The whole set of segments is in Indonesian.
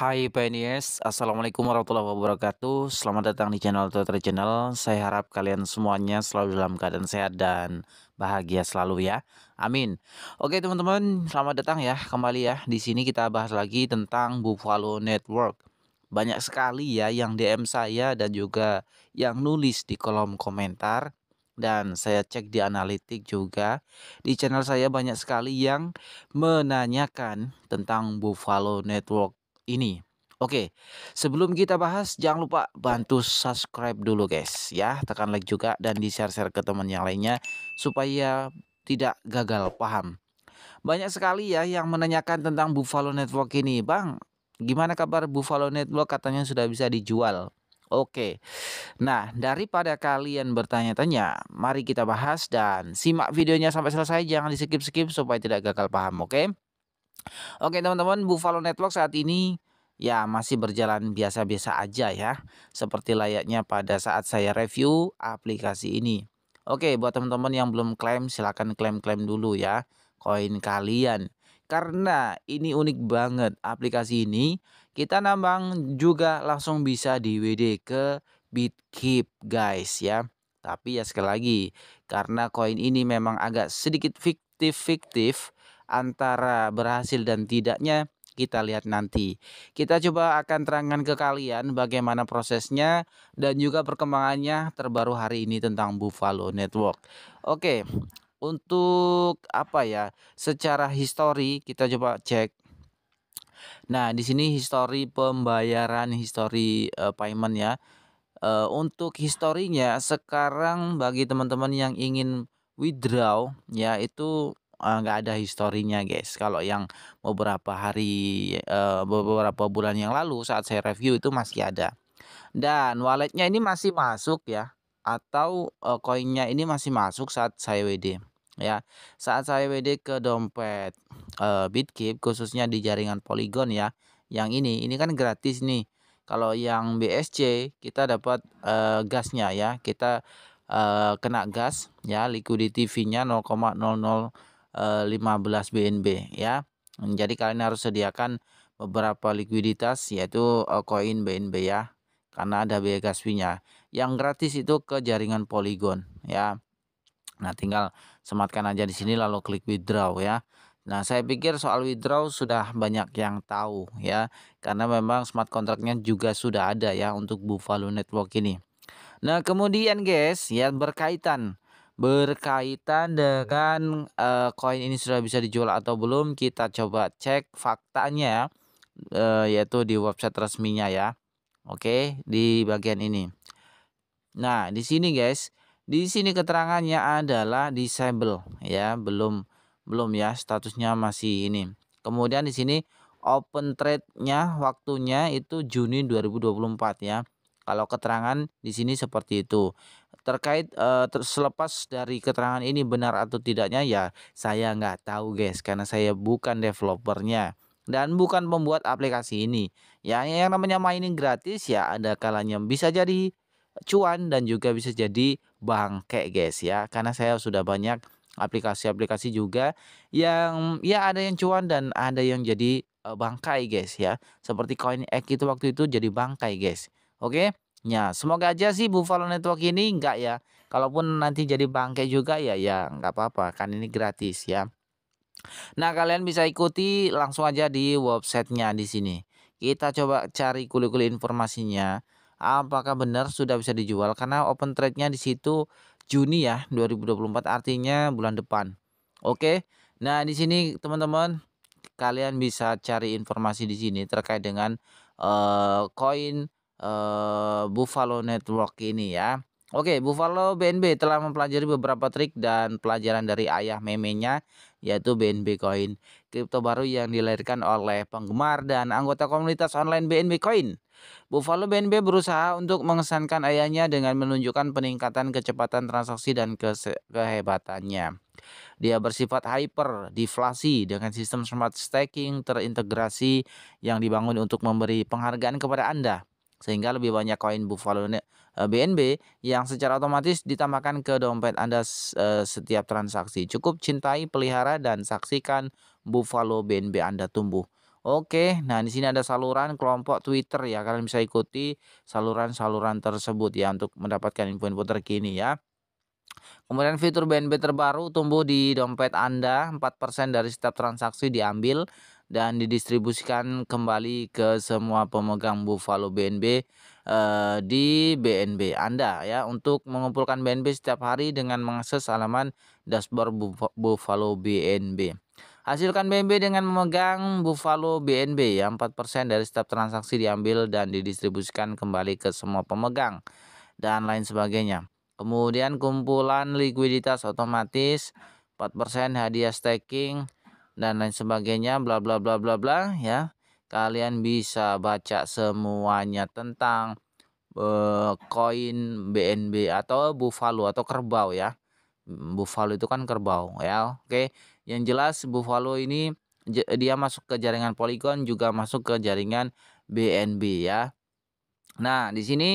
Hai PNS, Assalamualaikum warahmatullahi wabarakatuh Selamat datang di channel Twitter Channel Saya harap kalian semuanya selalu dalam keadaan sehat dan bahagia selalu ya Amin Oke teman-teman, selamat datang ya kembali ya Di sini kita bahas lagi tentang Buffalo Network Banyak sekali ya yang DM saya dan juga yang nulis di kolom komentar dan saya cek di analitik juga di channel saya banyak sekali yang menanyakan tentang Buffalo Network ini. Oke, sebelum kita bahas, jangan lupa bantu subscribe dulu guys ya. Tekan like juga dan di-share-share ke teman yang lainnya supaya tidak gagal paham. Banyak sekali ya yang menanyakan tentang Buffalo Network ini. Bang, gimana kabar Buffalo Network katanya sudah bisa dijual. Oke, nah daripada kalian bertanya-tanya, mari kita bahas dan simak videonya sampai selesai. Jangan di skip-skip supaya tidak gagal paham, oke? Oke teman-teman, Buffalo Network saat ini ya masih berjalan biasa-biasa aja ya. Seperti layaknya pada saat saya review aplikasi ini. Oke, buat teman-teman yang belum klaim silahkan klaim-klaim dulu ya koin kalian. Karena ini unik banget aplikasi ini, kita nambang juga langsung bisa di WD ke Bitkeep guys ya. Tapi ya sekali lagi, karena koin ini memang agak sedikit fiktif-fiktif, antara berhasil dan tidaknya kita lihat nanti. Kita coba akan terangkan ke kalian bagaimana prosesnya dan juga perkembangannya terbaru hari ini tentang Buffalo Network. Oke, untuk apa ya? Secara histori kita coba cek Nah, di sini histori pembayaran, histori uh, payment ya. Uh, untuk historinya sekarang bagi teman-teman yang ingin withdraw ya itu Eh, nggak uh, ada historinya guys kalau yang beberapa hari uh, beberapa bulan yang lalu saat saya review itu masih ada dan walletnya ini masih masuk ya atau uh, koinnya ini masih masuk saat saya WD ya saat saya WD ke dompet uh, Bitkeep khususnya di jaringan Polygon ya yang ini ini kan gratis nih kalau yang BSC kita dapat uh, gasnya ya kita uh, kena gas ya liquidity fee-nya 0,00 15 eh, BNB ya. Hmm, jadi kalian harus sediakan beberapa likuiditas yaitu eh, koin BNB ya karena ada biaya gas fee-nya. Yang gratis itu ke jaringan Polygon ya. Nah, tinggal sematkan aja di sini lalu klik withdraw ya. Nah, saya pikir soal withdraw sudah banyak yang tahu ya, karena memang smart contract-nya juga sudah ada ya untuk Buffalo Network ini. Nah, kemudian guys, ya berkaitan berkaitan iya. dengan koin uh, ini sudah bisa dijual atau belum kita coba cek faktanya uh, yaitu di website resminya ya oke okay, di bagian ini nah di sini guys di sini keterangannya adalah disable ya belum belum ya statusnya masih ini kemudian di sini open trade-nya waktunya itu Juni 2024 ya kalau keterangan di sini seperti itu. Terkait uh, ter selepas dari keterangan ini benar atau tidaknya ya saya nggak tahu guys karena saya bukan developernya dan bukan pembuat aplikasi ini. Ya yang namanya mining gratis ya ada kalanya bisa jadi cuan dan juga bisa jadi bangke guys ya karena saya sudah banyak aplikasi-aplikasi juga yang ya ada yang cuan dan ada yang jadi bangkai guys ya seperti koin X itu waktu itu jadi bangkai guys Oke? Ya, semoga aja sih Buffalo Network ini enggak ya. Kalaupun nanti jadi bangke juga ya ya enggak apa-apa, kan ini gratis ya. Nah, kalian bisa ikuti langsung aja di websitenya di sini. Kita coba cari kulit-kulit informasinya. Apakah benar sudah bisa dijual? Karena open trade-nya di situ Juni ya 2024 artinya bulan depan. Oke. Nah, di sini teman-teman kalian bisa cari informasi di sini terkait dengan eh, koin uh, Eh, Buffalo Network ini ya. Oke, Buffalo BNB telah mempelajari beberapa trik dan pelajaran dari ayah memenya yaitu BNB Coin, kripto baru yang dilahirkan oleh penggemar dan anggota komunitas online BNB Coin. Buffalo BNB berusaha untuk mengesankan ayahnya dengan menunjukkan peningkatan kecepatan transaksi dan kehebatannya. Dia bersifat hyper deflasi dengan sistem smart staking terintegrasi yang dibangun untuk memberi penghargaan kepada Anda sehingga lebih banyak koin Buffalo BNB eh, yang secara otomatis ditambahkan ke dompet Anda eh, setiap transaksi. Cukup cintai, pelihara dan saksikan Buffalo BNB Anda tumbuh. Oke, nah di sini ada saluran kelompok Twitter ya. Kalian bisa ikuti saluran-saluran tersebut ya untuk mendapatkan info-info terkini ya. Kemudian fitur BNB terbaru tumbuh di dompet Anda 4% dari setiap transaksi diambil dan didistribusikan kembali ke semua pemegang Buffalo BNB eh, di BNB Anda ya untuk mengumpulkan BNB setiap hari dengan mengakses halaman dashboard Buffalo BNB. Hasilkan BNB dengan memegang Buffalo BNB ya 4% dari setiap transaksi diambil dan didistribusikan kembali ke semua pemegang dan lain sebagainya. Kemudian kumpulan likuiditas otomatis 4% hadiah staking dan lain sebagainya bla bla bla bla bla ya kalian bisa baca semuanya tentang eh, koin uh, BNB atau buffalo atau kerbau ya buffalo itu kan kerbau ya oke yang jelas buffalo ini dia masuk ke jaringan Polygon juga masuk ke jaringan BNB ya nah di sini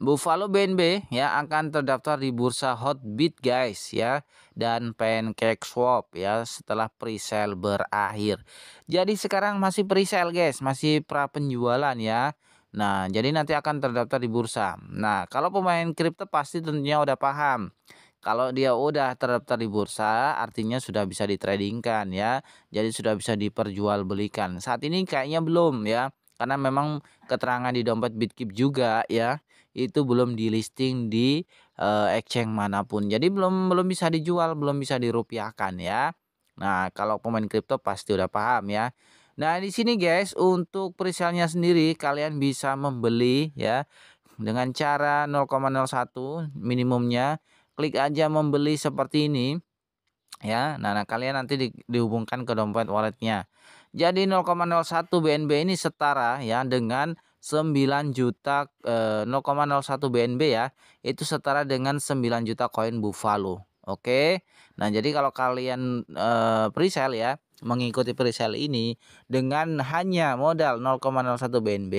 Buffalo BNB ya akan terdaftar di bursa Hot Hotbit guys ya dan Pancake Swap ya setelah presale berakhir. Jadi sekarang masih presale guys, masih pra penjualan ya. Nah, jadi nanti akan terdaftar di bursa. Nah, kalau pemain kripto pasti tentunya udah paham. Kalau dia udah terdaftar di bursa, artinya sudah bisa ditradingkan ya. Jadi sudah bisa diperjualbelikan. Saat ini kayaknya belum ya karena memang keterangan di dompet Bitkip juga ya itu belum di listing di uh, eh, exchange manapun jadi belum belum bisa dijual belum bisa dirupiahkan ya nah kalau pemain kripto pasti udah paham ya nah di sini guys untuk perisalnya sendiri kalian bisa membeli ya dengan cara 0,01 minimumnya klik aja membeli seperti ini ya nah, nah kalian nanti di, dihubungkan ke dompet walletnya jadi 0,01 BNB ini setara ya dengan 9 juta eh, 0,01 BNB ya. Itu setara dengan 9 juta koin Buffalo. Oke. Nah, jadi kalau kalian eh, presale ya, mengikuti presale ini dengan hanya modal 0,01 BNB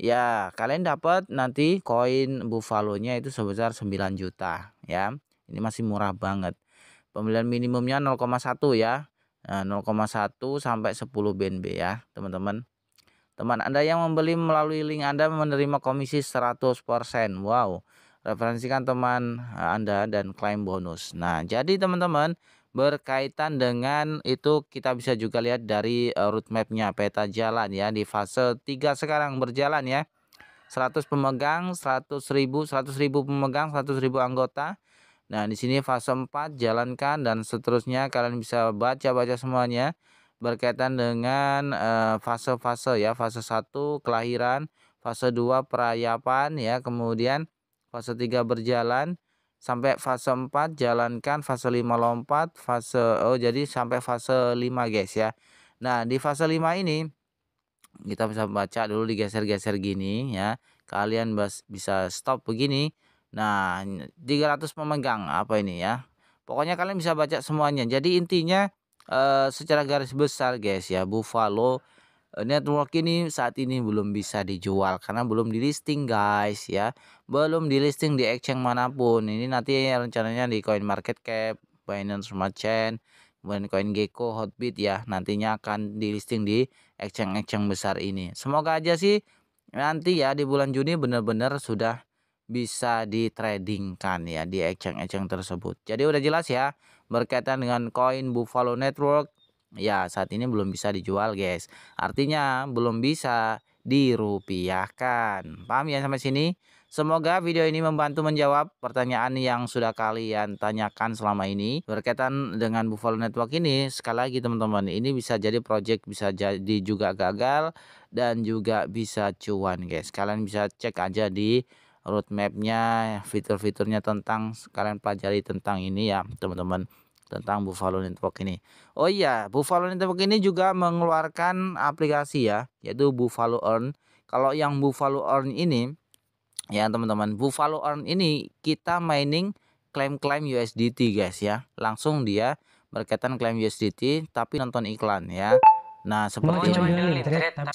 ya kalian dapat nanti koin buffalo-nya itu sebesar 9 juta ya. Ini masih murah banget. Pembelian minimumnya 0,1 ya. Nah, 0,1 sampai 10 BNB ya, teman-teman. Teman Anda yang membeli melalui link Anda menerima komisi 100%. Wow. Referensikan teman eh, Anda dan klaim bonus. Nah, jadi teman-teman berkaitan dengan itu kita bisa juga lihat dari eh, roadmapnya peta jalan ya di fase 3 sekarang berjalan ya 100 pemegang 100 ribu 100 ribu pemegang 100 ribu anggota Nah, di sini fase 4 jalankan dan seterusnya kalian bisa baca-baca semuanya berkaitan dengan eh, fase-fase ya, fase 1 kelahiran, fase 2 perayapan ya, kemudian fase 3 berjalan sampai fase 4 jalankan, fase 5 lompat, fase oh jadi sampai fase 5 guys ya. Nah, di fase 5 ini kita bisa baca dulu digeser-geser gini ya. Kalian bisa stop begini Nah, 300 pemegang apa ini ya. Pokoknya kalian bisa baca semuanya. Jadi intinya eh, secara garis besar guys ya, Buffalo eh, network ini saat ini belum bisa dijual karena belum di listing guys ya belum di listing di exchange manapun ini nanti rencananya di coin market cap Binance Smart Chain kemudian coin Gecko Hotbit ya nantinya akan di listing di exchange exchange besar ini semoga aja sih nanti ya di bulan Juni benar-benar sudah bisa ditradingkan ya di exchange-exchange tersebut. Jadi udah jelas ya berkaitan dengan koin Buffalo Network ya saat ini belum bisa dijual guys. Artinya belum bisa dirupiahkan. Paham ya sampai sini? Semoga video ini membantu menjawab pertanyaan yang sudah kalian tanyakan selama ini berkaitan dengan Buffalo Network ini. Sekali lagi teman-teman, ini bisa jadi project, bisa jadi juga gagal dan juga bisa cuan guys. Kalian bisa cek aja di roadmapnya fitur-fiturnya tentang kalian pelajari tentang ini ya teman-teman tentang Buffalo Network ini. Oh iya, Buffalo Network ini juga mengeluarkan aplikasi ya, yaitu Buffalo Earn. Kalau yang Buffalo Earn ini ya teman-teman, Buffalo Earn ini kita mining klaim-klaim USDT guys ya. Langsung dia berkaitan klaim USDT tapi nonton iklan ya. Nah, seperti oh, ini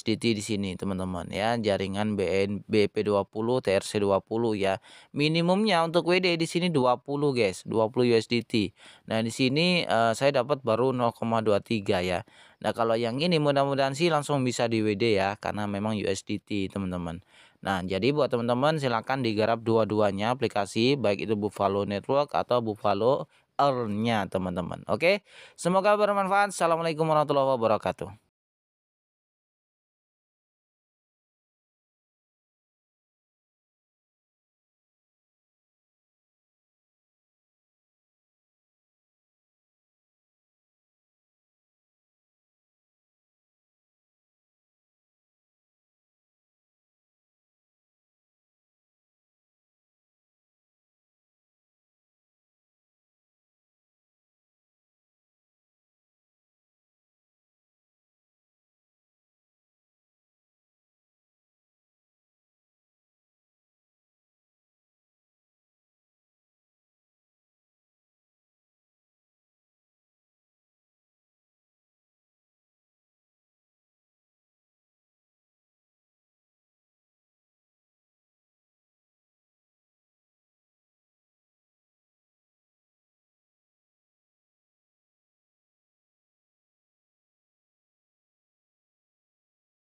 DT di sini teman-teman ya, jaringan BN BP20 TRC20 ya. Minimumnya untuk WD di sini 20 guys, 20 USDT. Nah, di sini uh, saya dapat baru 0,23 ya. Nah, kalau yang ini mudah-mudahan sih langsung bisa di WD ya karena memang USDT teman-teman. Nah, jadi buat teman-teman silahkan digarap dua-duanya aplikasi baik itu Buffalo Network atau Buffalo earn teman-teman. Oke, semoga bermanfaat. Assalamualaikum warahmatullahi wabarakatuh.